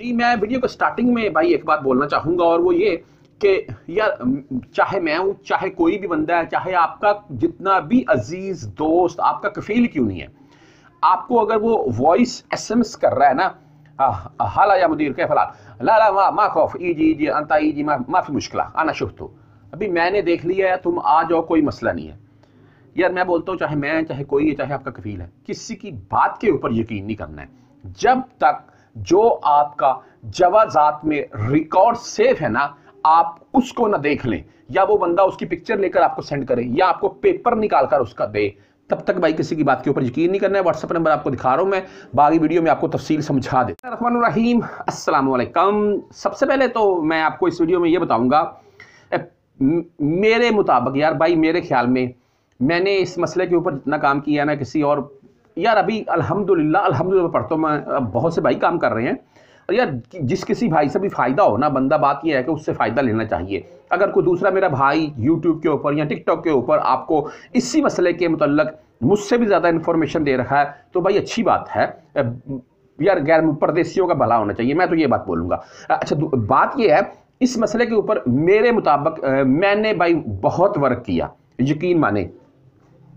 जी मैं वीडियो को स्टार्टिंग में भाई एक बात बोलना चाहूंगा और वो ये कि यार चाहे मैं हूं चाहे कोई भी बंदा है चाहे आपका जितना भी अजीज दोस्त आपका कफील क्यों नहीं है आपको अगर वो वॉइस एस कर रहा है ना हाला या मुदीर के फलाल ई जी जी अंता ई जी माफी मुश्किल आना शुभ तो अभी मैंने देख लिया है तुम आ जाओ कोई मसला नहीं है यार मैं बोलता हूँ चाहे मैं चाहे कोई है चाहे आपका कफील है किसी की बात के ऊपर यकीन नहीं करना है जब तक जो आपका जवाजात में रिकॉर्ड सेव है ना आप उसको ना देख लें या वो बंदा उसकी पिक्चर लेकर आपको सेंड करे या आपको पेपर निकालकर उसका दे तब तक भाई किसी की बात के ऊपर यकीन नहीं करना है व्हाट्सअप नंबर आपको दिखा रहा हूं मैं बाकी वीडियो में आपको तफसील समझा दे रहीम असलकम सबसे पहले तो मैं आपको इस वीडियो में ये बताऊंगा मेरे मुताबिक यार भाई मेरे ख्याल में मैंने इस मसले के ऊपर जितना काम किया ना किसी और यार अभी अल्हम्दुलिल्लाह अल्हम्दुलिल्लाह पढ़ता तो हूँ मैं बहुत से भाई काम कर रहे हैं और यार जिस किसी भाई से भी फ़ायदा हो ना बंदा बात यह है कि उससे फ़ायदा लेना चाहिए अगर कोई दूसरा मेरा भाई यूट्यूब के ऊपर या टिकटॉक के ऊपर आपको इसी मसले के मतलब मुझसे भी ज़्यादा इन्फॉर्मेशन दे रखा है तो भाई अच्छी बात है यार गैर परदेशियों का भला होना चाहिए मैं तो ये बात बोलूँगा अच्छा बात यह है इस मसले के ऊपर मेरे मुताबिक मैंने भाई बहुत वर्क किया यकीन माने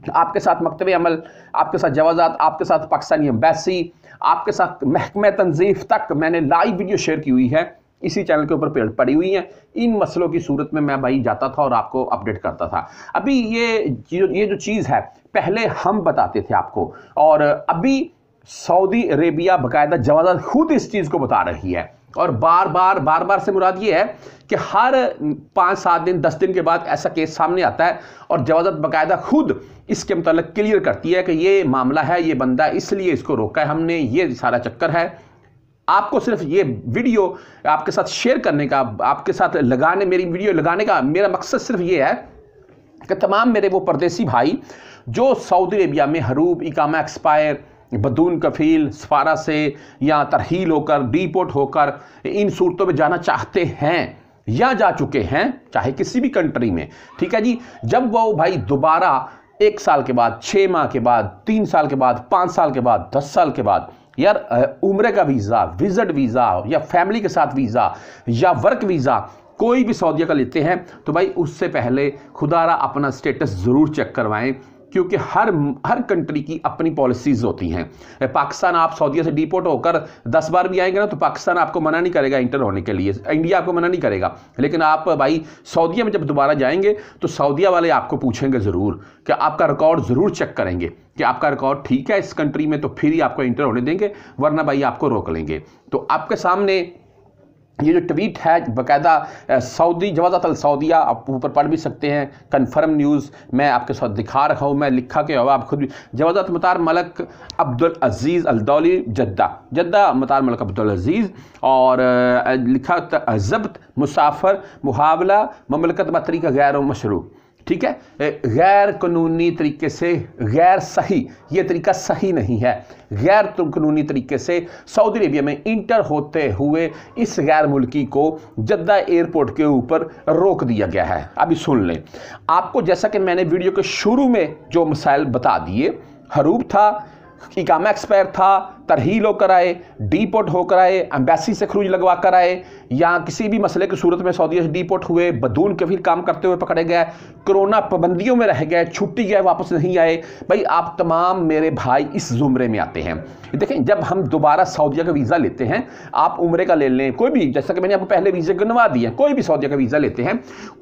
आपके साथ मकतब अमल आपके साथ जवाजात आपके साथ पाकिस्तानी एम्बेसी आपके साथ महकम तनजीफ तक मैंने लाइव वीडियो शेयर की हुई है इसी चैनल के ऊपर पड़ी हुई है इन मसलों की सूरत में मैं भाई जाता था और आपको अपडेट करता था अभी ये ये जो चीज़ है पहले हम बताते थे आपको और अभी सऊदी अरेबिया बाकायदा जवाजात खुद इस चीज़ को बता रही है और बार बार बार बार से मुराद ये है कि हर पाँच सात दिन दस दिन के बाद ऐसा केस सामने आता है और जवाजत बाकायदा खुद इसके मतलब क्लियर करती है कि ये मामला है ये बंदा इसलिए इसको रोका है हमने ये सारा चक्कर है आपको सिर्फ ये वीडियो आपके साथ शेयर करने का आपके साथ लगाने मेरी वीडियो लगाने का मेरा मकसद सिर्फ ये है कि तमाम मेरे वो परदेसी भाई जो सऊदी अरेबिया में हरूब इकामा एक्सपायर बदून कफील सफारा से या तरहील होकर डीपोर्ट होकर इन सूरतों में जाना चाहते हैं या जा चुके हैं चाहे किसी भी कंट्री में ठीक है जी जब वो भाई दोबारा एक साल के बाद छः माह के बाद तीन साल के बाद पाँच साल के बाद दस साल के बाद यार उम्र का वीज़ा विजिट वीज़ा या फैमिली के साथ वीज़ा या वर्क वीज़ा कोई भी सऊदिया का लेते हैं तो भाई उससे पहले खुदारा अपना स्टेटस ज़रूर चेक करवाएं क्योंकि हर हर कंट्री की अपनी पॉलिसीज होती हैं पाकिस्तान आप सऊदीया से डिपोर्ट होकर दस बार भी आएंगे ना तो पाकिस्तान आपको मना नहीं करेगा इंटर होने के लिए इंडिया आपको मना नहीं करेगा लेकिन आप भाई सऊदीया में जब दोबारा जाएंगे तो सऊदीया वाले आपको पूछेंगे ज़रूर कि आपका रिकॉर्ड ज़रूर चेक करेंगे कि आपका रिकॉर्ड ठीक है इस कंट्री में तो फिर ही आपको इंटर होने देंगे वरना भाई आपको रोक लेंगे तो आपके सामने ये जो ट्वीट है बकायदा सऊदी जवाजा तल सऊदिया आप ऊपर पढ़ भी सकते हैं कन्फर्म न्यूज़ मैं आपके साथ दिखा रखा हूँ मैं लिखा के आप खुद भी जवाजा मतार मलक अब्दुल अजीज़ अलदौली जद्दा जद्दा मतार मलक अब्दुल अजीज़ और लिखा जब्त मुसाफर मुहावला ममलकत बतरी का गैर मशरू ठीक है गैर कानूनी तरीके से गैर सही ये तरीका सही नहीं है गैर कानूनी तरीके से सऊदी अरेबिया में इंटर होते हुए इस गैर मुल्की को जद्दा एयरपोर्ट के ऊपर रोक दिया गया है अभी सुन लें आपको जैसा कि मैंने वीडियो के शुरू में जो मसाइल बता दिए हरूब था इकामा एक्सपायर था तरहील होकर आए डीपोर्ट होकर आए एम्बेसी से खरूज लगवा कर आए या किसी भी मसले की सूरत में सऊदी डीपोर्ट हुए बदून के फिर काम करते हुए पकड़े गए कोरोना पाबंदियों में रह गए छुट्टी गए वापस नहीं आए भाई आप तमाम मेरे भाई इस जुमरे में आते हैं देखें जब हम दोबारा सऊदिया का वीज़ा लेते हैं आप उम्र का ले लें कोई भी जैसा कि मैंने आपको पहले वीज़े गनवा दिए कोई भी सऊदिया का वीज़ा लेते हैं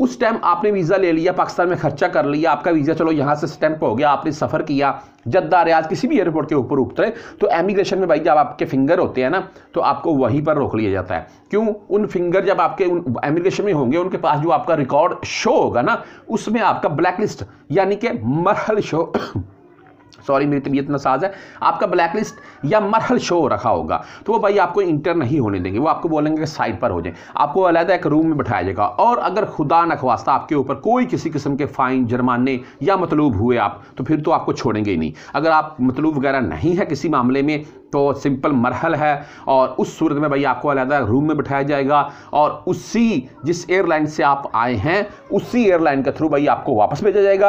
उस टाइम आपने वीज़ा ले लिया पाकिस्तान में खर्चा कर लिया आपका वीज़ा चलो यहाँ से स्टैंप हो गया आपने सफ़र किया जद्दा रियाज किसी भी एयरपोर्ट के ऊपर उतरे तो एमिग्रेशन सिचुएशन में भाई जब आपके फिंगर होते हैं ना तो आपको वहीं पर रोक लिया जाता है क्यों उन फिंगर जब आपके उन एमिग्रेशन में होंगे उनके पास जो आपका रिकॉर्ड शो होगा ना उसमें आपका ब्लैकलिस्ट यानी कि मरहल शो सॉरी मेरी तबीयत ना साज है आपका ब्लैक लिस्ट या मरहल शो रखा होगा तो वो भाई आपको इंटर नहीं होने देंगे वो आपको बोलेंगे कि साइड पर हो जाए आपको अलहदा एक रूम में बैठाया जाएगा और अगर खुदा नखवास्ता आपके ऊपर कोई किसी किस्म के फ़ाइन जुर्माने या मतलूब हुए आप तो फिर तो आपको छोड़ेंगे ही नहीं अगर आप मतलूब वगैरह नहीं है किसी मामले में तो सिंपल मरहल है और उस सूरत में भाई आपको अलहदा रूम में बिठाया जाएगा और उसी जिस एयरलाइन से आप आए हैं उसी एयरलाइन के थ्रू भाई आपको वापस भेजा जाएगा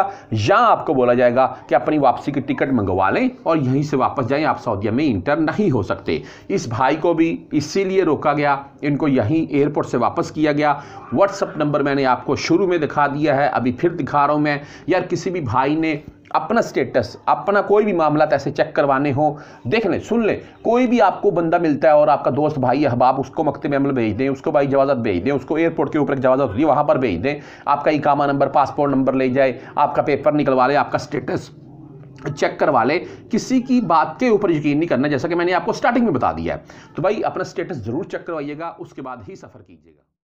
या आपको बोला जाएगा कि अपनी वापसी की टिकट मंगवा लें और यहीं से वापस जाएं आप सऊदीया में इंटर नहीं हो सकते इस भाई को भी इसीलिए रोका गया इनको यहीं एयरपोर्ट से वापस किया गया व्हाट्सअप नंबर मैंने आपको शुरू में दिखा दिया है अभी फिर दिखा रहा हूँ मैं यार किसी भी भाई ने अपना स्टेटस अपना कोई भी मामला ऐसे चेक करवाने हो देख लें सुन लें कोई भी आपको बंदा मिलता है और आपका दोस्त भाई अहबाब उसको मकते अमल भेज दें उसको भाई जवाज़त भेज दें उसको एयरपोर्ट के ऊपर जवाज़त होती है वहाँ पर भेज दें आपका कामा नंबर पासपोर्ट नंबर ले जाए आपका पेपर निकलवा लें आपका स्टेटस चेक करवा ले किसी की बात के ऊपर यकीन नहीं करना जैसा कि मैंने आपको स्टार्टिंग में बता दिया है तो भाई अपना स्टेटस ज़रूर चेक करवाइएगा उसके बाद ही सफ़र कीजिएगा